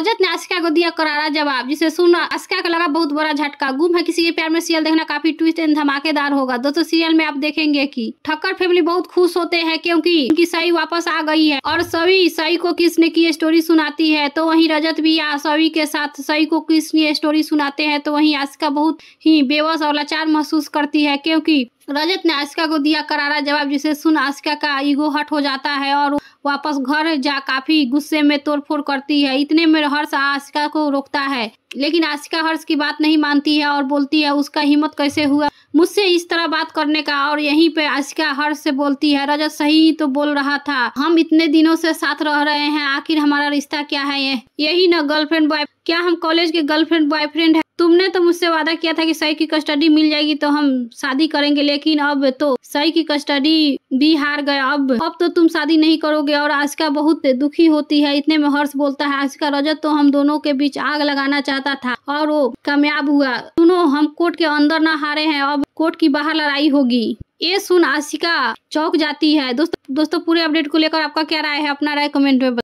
रजत ने आशिका को दिया करारा जवाब जिसे सुन आशिका को लगा बहुत बड़ा झटका गुम है किसी के प्यार में सीरियल देखना काफी ट्विस्ट एंड धमाकेदार होगा दोस्तों सीरियल में आप देखेंगे की ठक्कर फैमिली बहुत खुश होते हैं क्योंकि उनकी सही वापस आ गई है और सभी सही को किसने की स्टोरी सुनाती है तो वही रजत भी सभी के साथ सही को किसने स्टोरी सुनाते हैं तो वही आशिका बहुत ही बेबस और लाचार महसूस करती है क्योंकि रजत ने आशिका को दिया करारा जवाब जिसे सुन आशिका का ईगो हट हो जाता है और वापस घर जा काफी गुस्से में तोड़फोड़ करती है इतने में हर्ष आशिका को रोकता है लेकिन आशिका हर्ष की बात नहीं मानती है और बोलती है उसका हिम्मत कैसे हुआ मुझसे इस तरह बात करने का और यहीं पे आशिका हर्ष से बोलती है रजत सही तो बोल रहा था हम इतने दिनों से साथ रह रहे हैं आखिर हमारा रिश्ता क्या है ये यही ना गर्लफ्रेंड बॉय क्या हम कॉलेज के गर्लफ्रेंड बॉयफ्रेंड है तुमने तो मुझसे वादा किया था कि सई की कस्टडी मिल जाएगी तो हम शादी करेंगे लेकिन अब तो सई की कस्टडी भी हार गए अब अब तो तुम शादी नहीं करोगे और आशिका बहुत दुखी होती है इतने में हर्ष बोलता है आशिका रजत तो हम दोनों के बीच आग लगाना चाहता था और वो कामयाब हुआ सुनो हम कोर्ट के अंदर न हारे हैं अब कोर्ट की बाहर लड़ाई होगी ये सुन आशिका चौक जाती है दोस्तों दोस्तों पूरे अपडेट को लेकर आपका क्या राय है अपना राय कमेंट में